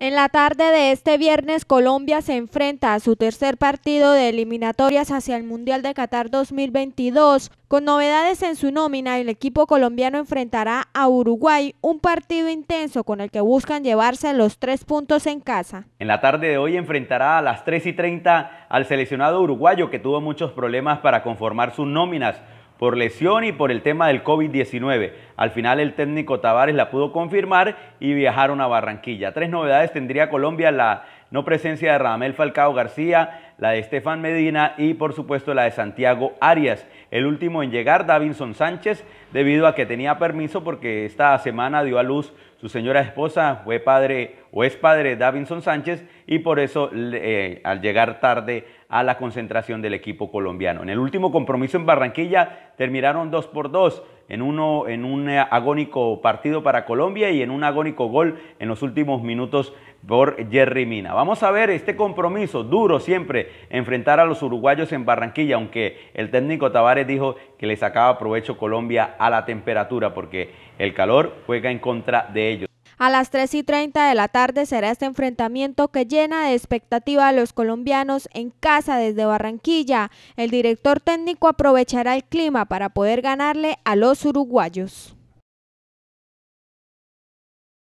En la tarde de este viernes, Colombia se enfrenta a su tercer partido de eliminatorias hacia el Mundial de Qatar 2022. Con novedades en su nómina, el equipo colombiano enfrentará a Uruguay, un partido intenso con el que buscan llevarse los tres puntos en casa. En la tarde de hoy enfrentará a las 3 y 30 al seleccionado uruguayo que tuvo muchos problemas para conformar sus nóminas por lesión y por el tema del COVID-19. Al final el técnico Tavares la pudo confirmar y viajaron a Barranquilla. Tres novedades tendría Colombia, la no presencia de Ramel Falcao García, la de Estefan Medina y por supuesto la de Santiago Arias. El último en llegar, Davinson Sánchez, debido a que tenía permiso porque esta semana dio a luz su señora esposa, fue padre o es padre Davinson Sánchez y por eso eh, al llegar tarde a la concentración del equipo colombiano. En el último compromiso en Barranquilla, terminaron 2 por 2 en, uno, en un eh, agónico partido para Colombia y en un agónico gol en los últimos minutos por Jerry Mina. Vamos a ver este compromiso duro siempre, enfrentar a los uruguayos en Barranquilla, aunque el técnico Tavares dijo que le sacaba provecho Colombia a la temperatura, porque el calor juega en contra de ellos. A las 3 y 30 de la tarde será este enfrentamiento que llena de expectativa a los colombianos en casa desde Barranquilla. El director técnico aprovechará el clima para poder ganarle a los uruguayos.